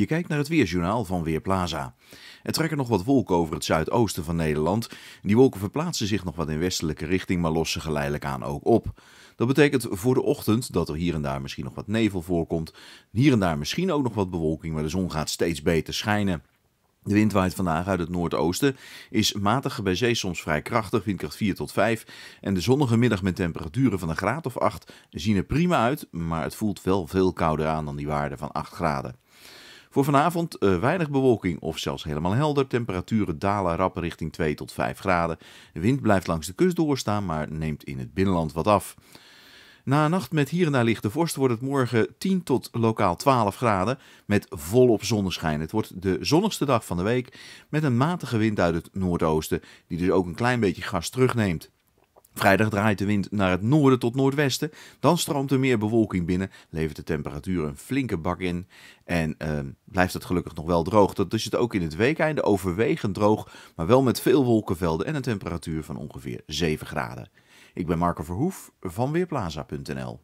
Je kijkt naar het weersjournaal van Weerplaza. Er trekken nog wat wolken over het zuidoosten van Nederland. Die wolken verplaatsen zich nog wat in westelijke richting, maar lossen geleidelijk aan ook op. Dat betekent voor de ochtend dat er hier en daar misschien nog wat nevel voorkomt. Hier en daar misschien ook nog wat bewolking, maar de zon gaat steeds beter schijnen. De wind waait vandaag uit het noordoosten, is matig bij zee soms vrij krachtig, windkracht 4 tot 5. En de zonnige middag met temperaturen van een graad of 8 zien er prima uit, maar het voelt wel veel kouder aan dan die waarde van 8 graden. Voor vanavond eh, weinig bewolking of zelfs helemaal helder. Temperaturen dalen rap richting 2 tot 5 graden. De wind blijft langs de kust doorstaan, maar neemt in het binnenland wat af. Na een nacht met hier en daar lichte vorst wordt het morgen 10 tot lokaal 12 graden met volop zonneschijn. Het wordt de zonnigste dag van de week met een matige wind uit het noordoosten, die dus ook een klein beetje gas terugneemt. Vrijdag draait de wind naar het noorden tot noordwesten. Dan stroomt er meer bewolking binnen, levert de temperatuur een flinke bak in. En ehm, blijft het gelukkig nog wel droog. Dat is het ook in het weekeinde overwegend droog, maar wel met veel wolkenvelden en een temperatuur van ongeveer 7 graden. Ik ben Marco Verhoef van Weerplaza.nl.